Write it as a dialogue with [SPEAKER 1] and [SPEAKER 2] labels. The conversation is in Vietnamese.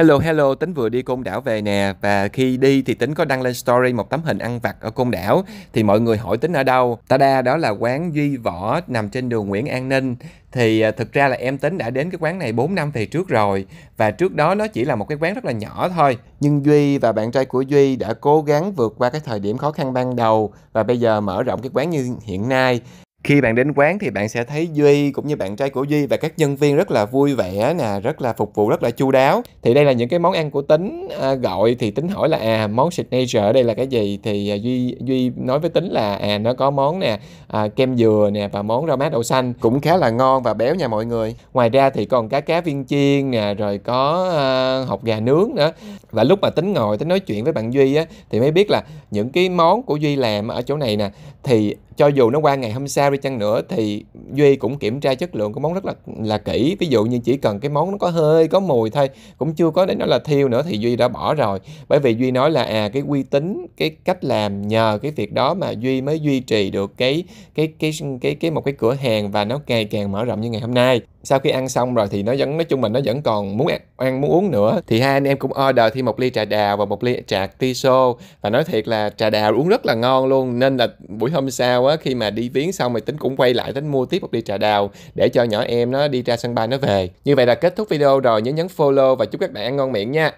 [SPEAKER 1] Hello hello, tính vừa đi Côn Đảo về nè và khi đi thì tính có đăng lên story một tấm hình ăn vặt ở Côn Đảo thì mọi người hỏi tính ở đâu. ta đa đó là quán Duy Võ nằm trên đường Nguyễn An Ninh. Thì à, thực ra là em tính đã đến cái quán này 4 năm về trước rồi và trước đó nó chỉ là một cái quán rất là nhỏ thôi. Nhưng Duy và bạn trai của Duy đã cố gắng vượt qua cái thời điểm khó khăn ban đầu và bây giờ mở rộng cái quán như hiện nay khi bạn đến quán thì bạn sẽ thấy duy cũng như bạn trai của duy và các nhân viên rất là vui vẻ nè rất là phục vụ rất là chu đáo thì đây là những cái món ăn của tính à, gọi thì tính hỏi là à món signature ở đây là cái gì thì à, duy duy nói với tính là à nó có món nè à, kem dừa nè và món rau mát đậu xanh cũng khá là ngon và béo nha mọi người ngoài ra thì còn cá cá viên chiên nè rồi có à, hột gà nướng nữa và lúc mà tính ngồi tính nói chuyện với bạn duy á thì mới biết là những cái món của duy làm ở chỗ này nè thì cho dù nó qua ngày hôm sau đi chăng nữa thì duy cũng kiểm tra chất lượng của món rất là là kỹ ví dụ như chỉ cần cái món nó có hơi có mùi thôi cũng chưa có đến nó là thiêu nữa thì duy đã bỏ rồi bởi vì duy nói là à cái uy tín cái cách làm nhờ cái việc đó mà duy mới duy trì được cái cái cái cái cái một cái cửa hàng và nó ngày càng mở rộng như ngày hôm nay sau khi ăn xong rồi thì nó vẫn nói chung mình nó vẫn còn muốn ăn, ăn muốn uống nữa thì hai anh em cũng order thì thêm một ly trà đào và một ly trà tiso và nói thiệt là trà đào uống rất là ngon luôn nên là buổi hôm sau á khi mà đi viếng xong thì tính cũng quay lại tính mua tiếp một ly trà đào để cho nhỏ em nó đi ra sân bay nó về như vậy là kết thúc video rồi nhớ nhấn follow và chúc các bạn ăn ngon miệng nha